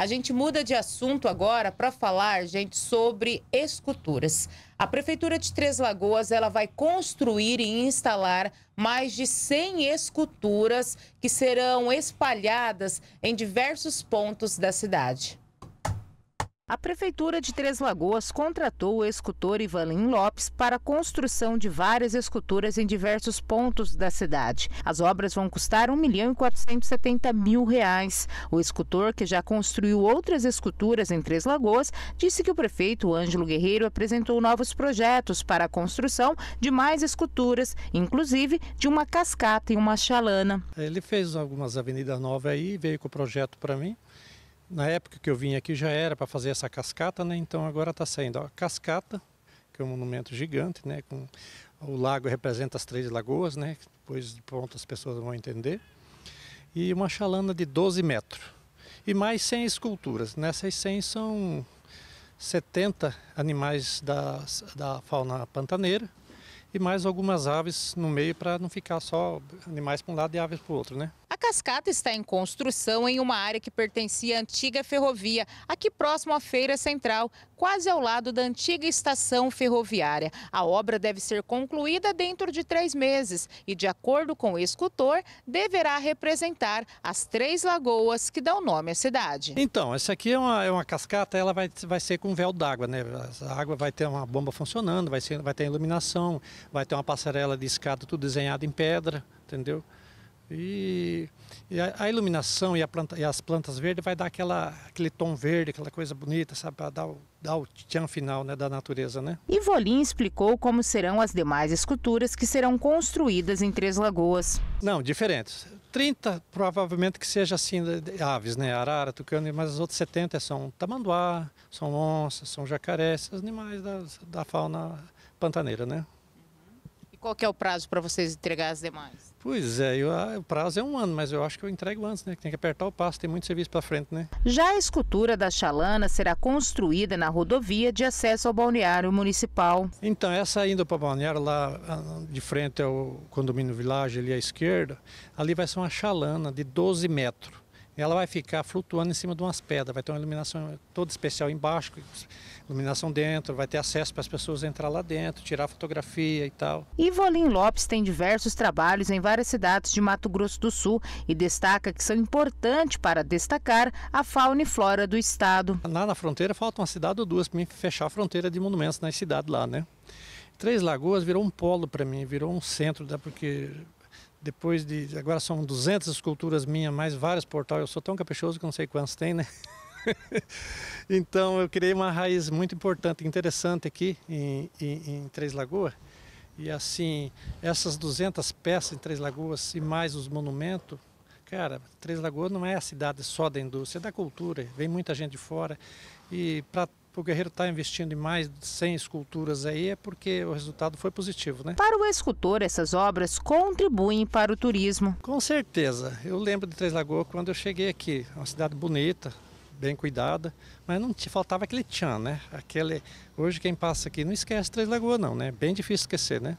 A gente muda de assunto agora para falar, gente, sobre esculturas. A prefeitura de Três Lagoas, ela vai construir e instalar mais de 100 esculturas que serão espalhadas em diversos pontos da cidade. A Prefeitura de Três Lagoas contratou o escultor Ivalim Lopes para a construção de várias esculturas em diversos pontos da cidade. As obras vão custar R$ milhão e mil reais. O escultor, que já construiu outras esculturas em Três Lagoas, disse que o prefeito Ângelo Guerreiro apresentou novos projetos para a construção de mais esculturas, inclusive de uma cascata e uma chalana. Ele fez algumas avenidas novas aí, veio com o projeto para mim. Na época que eu vim aqui já era para fazer essa cascata, né? Então agora está saindo a cascata, que é um monumento gigante, né? Com o lago representa as três lagoas, né? Depois de pronto as pessoas vão entender. E uma chalana de 12 metros. E mais 100 esculturas. Nessas 100 são 70 animais da, da fauna pantaneira e mais algumas aves no meio para não ficar só animais para um lado e aves para o outro, né? cascata está em construção em uma área que pertencia à antiga ferrovia, aqui próximo à Feira Central, quase ao lado da antiga estação ferroviária. A obra deve ser concluída dentro de três meses e, de acordo com o escultor, deverá representar as três lagoas que dão nome à cidade. Então, essa aqui é uma, é uma cascata, ela vai, vai ser com véu d'água, né? A água vai ter uma bomba funcionando, vai, ser, vai ter iluminação, vai ter uma passarela de escada tudo desenhado em pedra, entendeu? E, e a, a, iluminação e, a planta, e, as plantas verdes vai dar aquela, aquele tom verde, aquela coisa bonita, sabe? Para dar o, dar o tchan final né, da natureza, né? Ivolim explicou como serão as demais esculturas que serão construídas em Três Lagoas. Não, diferentes. 30 provavelmente que seja assim, aves, né? Arara, tucano, mas os outros 70 são tamanduá, são onças, são jacarés esses animais da, da fauna pantaneira, né? qual é o prazo para vocês entregar as demais? Pois é, eu, ah, o prazo é um ano, mas eu acho que eu entrego antes, né? Tem que apertar o passo, tem muito serviço para frente, né? Já a escultura da Chalana será construída na rodovia de acesso ao balneário municipal. Então, essa indo para o balneário, lá ah, de frente ao condomínio Village, ali à esquerda, ali vai ser uma Chalana de 12 metros ela vai ficar flutuando em cima de umas pedras, vai ter uma iluminação toda especial embaixo, iluminação dentro, vai ter acesso para as pessoas entrar lá dentro, tirar fotografia e tal. Ivolim Lopes tem diversos trabalhos em várias cidades de Mato Grosso do Sul e destaca que são importantes para destacar a fauna e flora do estado. Lá na fronteira falta uma cidade ou duas para mim fechar a fronteira de monumentos nas cidades lá, né? Três Lagoas virou um polo para mim, virou um centro, né? porque depois de. Agora são 200 esculturas minhas, mais vários portais. Eu sou tão caprichoso que não sei quantos tem, né? então eu criei uma raiz muito importante, interessante aqui em, em, em Três Lagoas. E assim, essas 200 peças em Três Lagoas e mais os monumentos, cara, Três Lagoas não é a cidade só da indústria, é da cultura. Vem muita gente de fora. E para o Guerreiro está investindo em mais de 100 esculturas aí é porque o resultado foi positivo, né? Para o escultor, essas obras contribuem para o turismo. Com certeza. Eu lembro de Três Lagoas quando eu cheguei aqui, uma cidade bonita, bem cuidada, mas não te faltava aquele tchan, né? Aquele hoje quem passa aqui não esquece Três Lagoas não, né? Bem difícil esquecer, né?